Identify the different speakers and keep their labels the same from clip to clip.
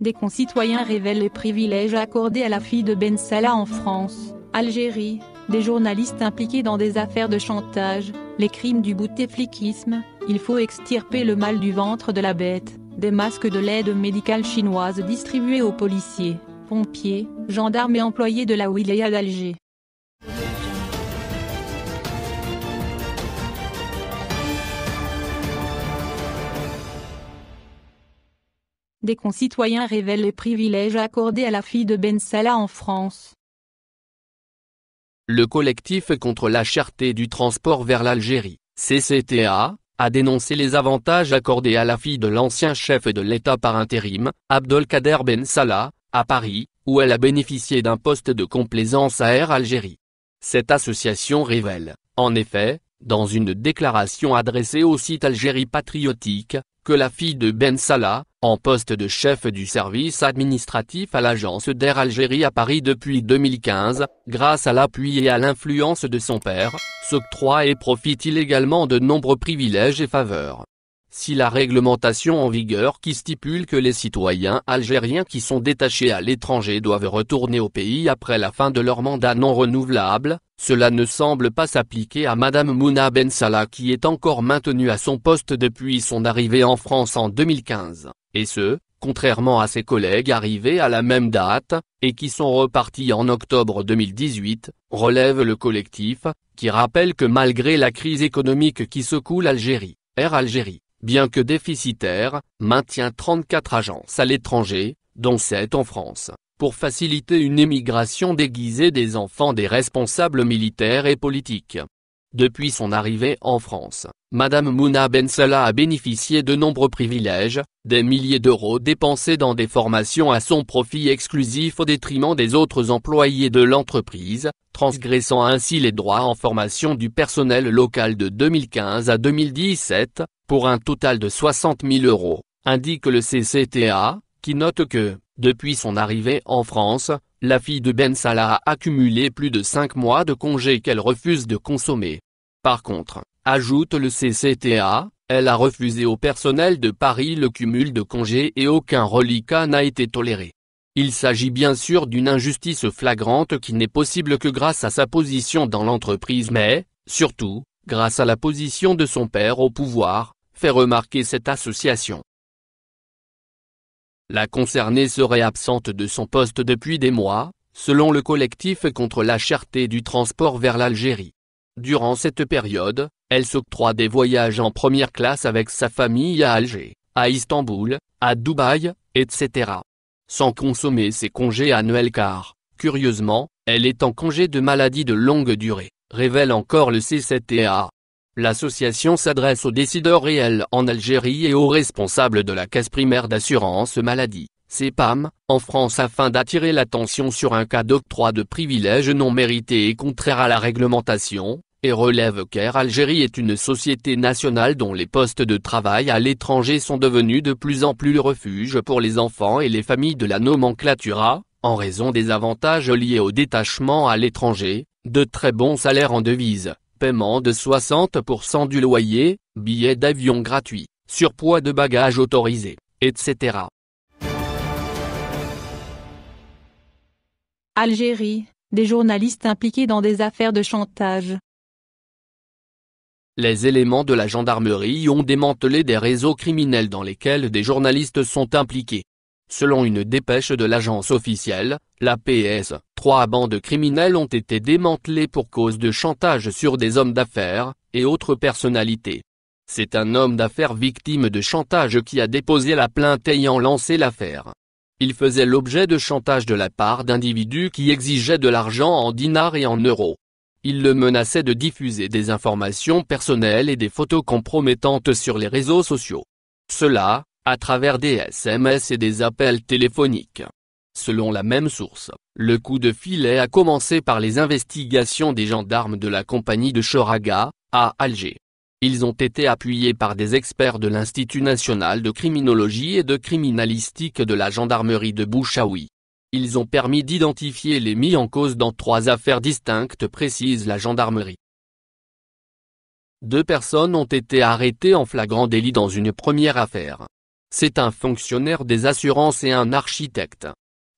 Speaker 1: des concitoyens révèlent les privilèges accordés à la fille de Ben Salah en France, Algérie, des journalistes impliqués dans des affaires de chantage, les crimes du bouteflikisme, il faut extirper le mal du ventre de la bête, des masques de l'aide médicale chinoise distribués aux policiers, pompiers, gendarmes et employés de la wilaya d'Alger. des concitoyens révèlent les privilèges accordés à la fille de Ben Salah en France.
Speaker 2: Le collectif contre la cherté du transport vers l'Algérie, CCTA, a dénoncé les avantages accordés à la fille de l'ancien chef de l'État par intérim, Abdelkader Ben Salah, à Paris, où elle a bénéficié d'un poste de complaisance à Air Algérie. Cette association révèle, en effet, dans une déclaration adressée au site Algérie Patriotique, que la fille de Ben Salah, en poste de chef du service administratif à l'agence d'Air Algérie à Paris depuis 2015, grâce à l'appui et à l'influence de son père, s'octroie et profite illégalement de nombreux privilèges et faveurs. Si la réglementation en vigueur qui stipule que les citoyens algériens qui sont détachés à l'étranger doivent retourner au pays après la fin de leur mandat non renouvelable, cela ne semble pas s'appliquer à Madame Mouna Ben Salah qui est encore maintenue à son poste depuis son arrivée en France en 2015 et ce, contrairement à ses collègues arrivés à la même date, et qui sont repartis en octobre 2018, relève le collectif, qui rappelle que malgré la crise économique qui secoue l'Algérie, Air Algérie, bien que déficitaire, maintient 34 agences à l'étranger, dont 7 en France, pour faciliter une émigration déguisée des enfants des responsables militaires et politiques. Depuis son arrivée en France, Madame Mouna Bensala a bénéficié de nombreux privilèges, des milliers d'euros dépensés dans des formations à son profit exclusif au détriment des autres employés de l'entreprise, transgressant ainsi les droits en formation du personnel local de 2015 à 2017, pour un total de 60 000 euros, indique le CCTA, qui note que, depuis son arrivée en France, la fille de Bensala a accumulé plus de 5 mois de congés qu'elle refuse de consommer. Par contre, Ajoute le CCTA, elle a refusé au personnel de Paris le cumul de congés et aucun reliquat n'a été toléré. Il s'agit bien sûr d'une injustice flagrante qui n'est possible que grâce à sa position dans l'entreprise mais, surtout, grâce à la position de son père au pouvoir, fait remarquer cette association. La concernée serait absente de son poste depuis des mois, selon le collectif contre la cherté du transport vers l'Algérie. Durant cette période, elle s'octroie des voyages en première classe avec sa famille à Alger, à Istanbul, à Dubaï, etc. Sans consommer ses congés annuels car, curieusement, elle est en congé de maladie de longue durée, révèle encore le CCTA. L'association s'adresse aux décideurs réels en Algérie et aux responsables de la caisse primaire d'assurance maladie, CEPAM, en France afin d'attirer l'attention sur un cas d'octroi de privilèges non mérités et contraire à la réglementation, et relève qu'Air Algérie est une société nationale dont les postes de travail à l'étranger sont devenus de plus en plus le refuge pour les enfants et les familles de la nomenclatura, en raison des avantages liés au détachement à l'étranger, de très bons salaires en devise, paiement de 60% du loyer, billets d'avion gratuits, surpoids de bagages autorisés, etc.
Speaker 1: Algérie, des journalistes impliqués dans des affaires de chantage
Speaker 2: les éléments de la gendarmerie ont démantelé des réseaux criminels dans lesquels des journalistes sont impliqués. Selon une dépêche de l'agence officielle, la PS, trois bandes criminelles ont été démantelées pour cause de chantage sur des hommes d'affaires, et autres personnalités. C'est un homme d'affaires victime de chantage qui a déposé la plainte ayant lancé l'affaire. Il faisait l'objet de chantage de la part d'individus qui exigeaient de l'argent en dinars et en euros. Il le menaçait de diffuser des informations personnelles et des photos compromettantes sur les réseaux sociaux. Cela, à travers des SMS et des appels téléphoniques. Selon la même source, le coup de filet a commencé par les investigations des gendarmes de la compagnie de Choraga, à Alger. Ils ont été appuyés par des experts de l'Institut national de criminologie et de criminalistique de la gendarmerie de Bouchaoui. Ils ont permis d'identifier les mis en cause dans trois affaires distinctes précise la gendarmerie. Deux personnes ont été arrêtées en flagrant délit dans une première affaire. C'est un fonctionnaire des assurances et un architecte.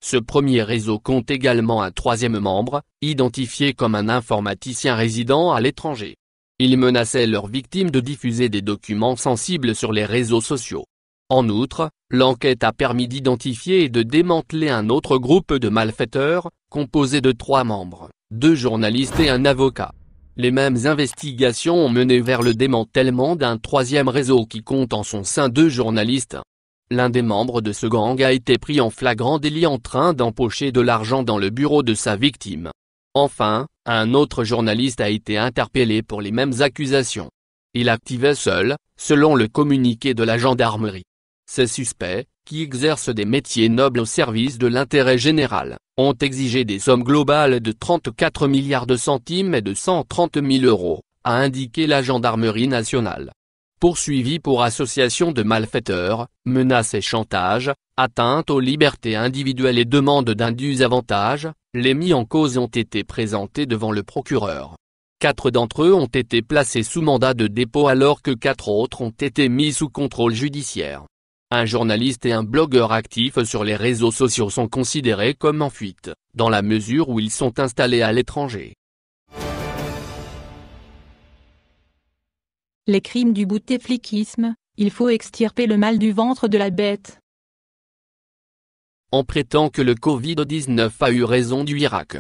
Speaker 2: Ce premier réseau compte également un troisième membre, identifié comme un informaticien résident à l'étranger. Il menaçait leurs victimes de diffuser des documents sensibles sur les réseaux sociaux. En outre, l'enquête a permis d'identifier et de démanteler un autre groupe de malfaiteurs, composé de trois membres, deux journalistes et un avocat. Les mêmes investigations ont mené vers le démantèlement d'un troisième réseau qui compte en son sein deux journalistes. L'un des membres de ce gang a été pris en flagrant délit en train d'empocher de l'argent dans le bureau de sa victime. Enfin, un autre journaliste a été interpellé pour les mêmes accusations. Il activait seul, selon le communiqué de la gendarmerie, ces suspects, qui exercent des métiers nobles au service de l'intérêt général, ont exigé des sommes globales de 34 milliards de centimes et de 130 000 euros, a indiqué la gendarmerie nationale. Poursuivis pour association de malfaiteurs, menaces et chantage, atteinte aux libertés individuelles et demandes d'indus avantages, les mis en cause ont été présentés devant le procureur. Quatre d'entre eux ont été placés sous mandat de dépôt alors que quatre autres ont été mis sous contrôle judiciaire. Un journaliste et un blogueur actifs sur les réseaux sociaux sont considérés comme en fuite, dans la mesure où ils sont installés à l'étranger.
Speaker 1: Les crimes du boutefliquisme, il faut extirper le mal du ventre de la bête.
Speaker 2: On prétend que le Covid-19 a eu raison du Irak.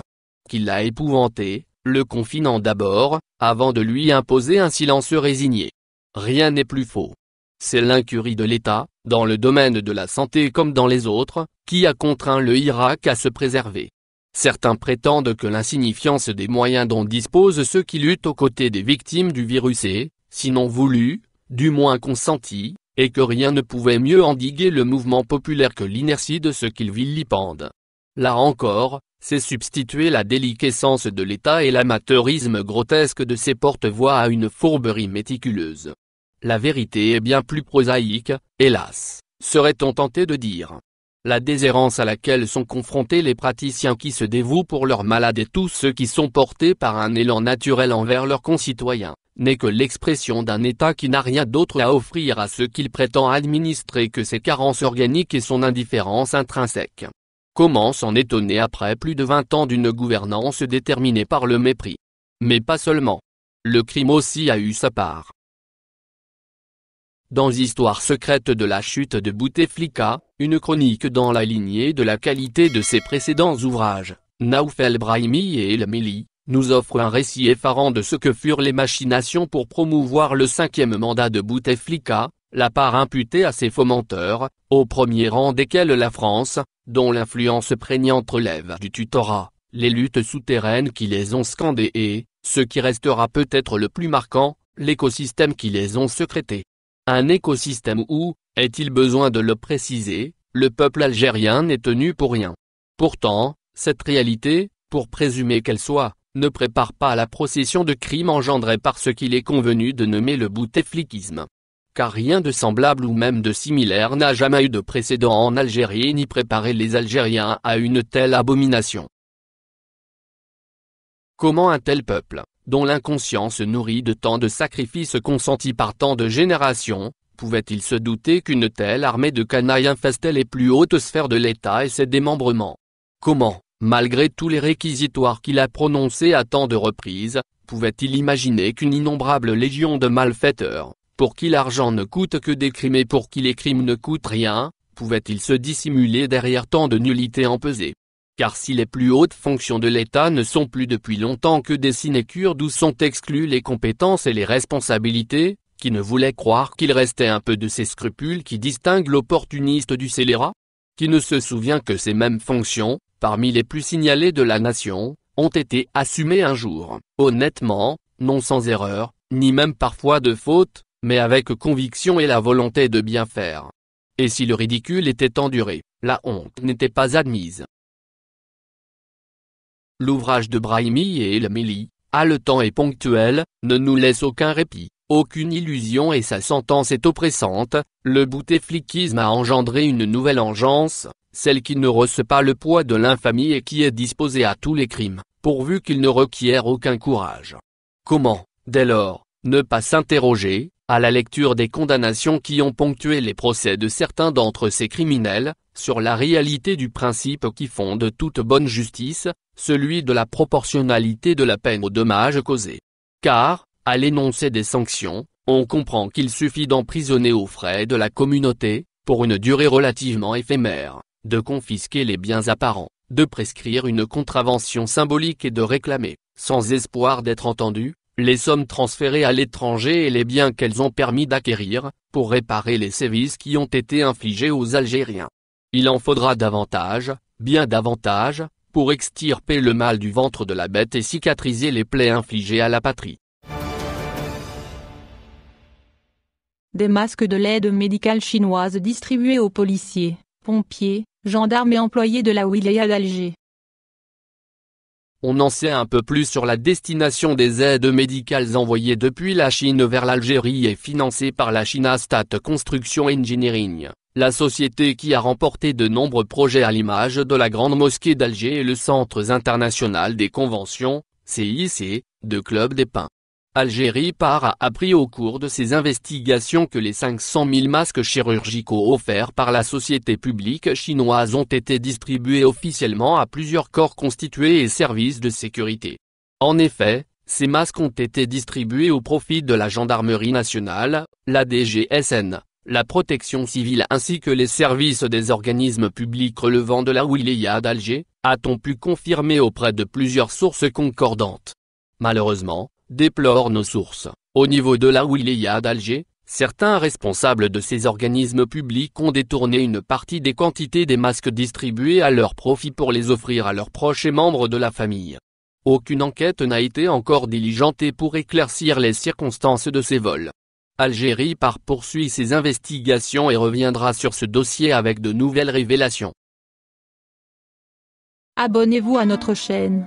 Speaker 2: Qu'il l'a épouvanté, le confinant d'abord, avant de lui imposer un silence résigné. Rien n'est plus faux. C'est l'incurie de l'État, dans le domaine de la santé comme dans les autres, qui a contraint le Irak à se préserver. Certains prétendent que l'insignifiance des moyens dont disposent ceux qui luttent aux côtés des victimes du virus est, sinon voulu, du moins consenti, et que rien ne pouvait mieux endiguer le mouvement populaire que l'inertie de ceux qu'il vilipende. Là encore, c'est substituer la déliquescence de l'État et l'amateurisme grotesque de ses porte-voix à une fourberie méticuleuse. La vérité est bien plus prosaïque, hélas, serait-on tenté de dire. La déshérence à laquelle sont confrontés les praticiens qui se dévouent pour leurs malades et tous ceux qui sont portés par un élan naturel envers leurs concitoyens, n'est que l'expression d'un État qui n'a rien d'autre à offrir à ceux qu'il prétend administrer que ses carences organiques et son indifférence intrinsèque. Comment s'en étonner après plus de 20 ans d'une gouvernance déterminée par le mépris Mais pas seulement. Le crime aussi a eu sa part. Dans Histoire secrète de la chute de Bouteflika, une chronique dans la lignée de la qualité de ses précédents ouvrages, Naoufel Brahimi et El Mili, nous offre un récit effarant de ce que furent les machinations pour promouvoir le cinquième mandat de Bouteflika, la part imputée à ses fomenteurs, au premier rang desquels la France, dont l'influence prégnante relève du tutorat, les luttes souterraines qui les ont scandées et, ce qui restera peut-être le plus marquant, l'écosystème qui les ont secrétés un écosystème où, est-il besoin de le préciser, le peuple algérien n'est tenu pour rien. Pourtant, cette réalité, pour présumer qu'elle soit, ne prépare pas la procession de crimes engendrés par ce qu'il est convenu de nommer le boutefliquisme. Car rien de semblable ou même de similaire n'a jamais eu de précédent en Algérie ni préparé les Algériens à une telle abomination. Comment un tel peuple dont l'inconscient se nourrit de tant de sacrifices consentis par tant de générations, pouvait-il se douter qu'une telle armée de canailles infestait les plus hautes sphères de l'État et ses démembrements Comment, malgré tous les réquisitoires qu'il a prononcés à tant de reprises, pouvait-il imaginer qu'une innombrable légion de malfaiteurs, pour qui l'argent ne coûte que des crimes et pour qui les crimes ne coûtent rien, pouvait-il se dissimuler derrière tant de nullités empesées car si les plus hautes fonctions de l'État ne sont plus depuis longtemps que des sinécures d'où sont exclues les compétences et les responsabilités, qui ne voulait croire qu'il restait un peu de ces scrupules qui distinguent l'opportuniste du scélérat, qui ne se souvient que ces mêmes fonctions, parmi les plus signalées de la nation, ont été assumées un jour, honnêtement, non sans erreur, ni même parfois de faute, mais avec conviction et la volonté de bien faire. Et si le ridicule était enduré, la honte n'était pas admise. L'ouvrage de Brahimi et le haletant et ponctuel, ne nous laisse aucun répit, aucune illusion et sa sentence est oppressante, le boutefliquisme a engendré une nouvelle engeance, celle qui ne reçoit pas le poids de l'infamie et qui est disposée à tous les crimes, pourvu qu'il ne requiert aucun courage. Comment, dès lors, ne pas s'interroger, à la lecture des condamnations qui ont ponctué les procès de certains d'entre ces criminels, sur la réalité du principe qui fonde toute bonne justice, celui de la proportionnalité de la peine aux dommages causés. Car, à l'énoncé des sanctions, on comprend qu'il suffit d'emprisonner aux frais de la communauté, pour une durée relativement éphémère, de confisquer les biens apparents, de prescrire une contravention symbolique et de réclamer, sans espoir d'être entendu, les sommes transférées à l'étranger et les biens qu'elles ont permis d'acquérir, pour réparer les sévices qui ont été infligés aux Algériens. Il en faudra davantage, bien davantage, pour extirper le mal du ventre de la bête et cicatriser les plaies infligées à la patrie.
Speaker 1: Des masques de l'aide médicale chinoise distribués aux policiers, pompiers, gendarmes et employés de la wilaya d'Alger.
Speaker 2: On en sait un peu plus sur la destination des aides médicales envoyées depuis la Chine vers l'Algérie et financées par la China State Construction Engineering, la société qui a remporté de nombreux projets à l'image de la Grande Mosquée d'Alger et le Centre International des Conventions, CIC, de Club des Pins. Algérie Par a appris au cours de ses investigations que les 500 000 masques chirurgicaux offerts par la société publique chinoise ont été distribués officiellement à plusieurs corps constitués et services de sécurité. En effet, ces masques ont été distribués au profit de la Gendarmerie nationale, la DGSN, la protection civile ainsi que les services des organismes publics relevant de la Wilaya d'Alger, a-t-on pu confirmer auprès de plusieurs sources concordantes. Malheureusement, Déplore nos sources. Au niveau de la wilaya d'Alger, certains responsables de ces organismes publics ont détourné une partie des quantités des masques distribués à leur profit pour les offrir à leurs proches et membres de la famille. Aucune enquête n'a été encore diligentée pour éclaircir les circonstances de ces vols. Algérie part poursuit ses investigations et reviendra sur ce dossier avec de nouvelles révélations.
Speaker 1: Abonnez-vous à notre chaîne.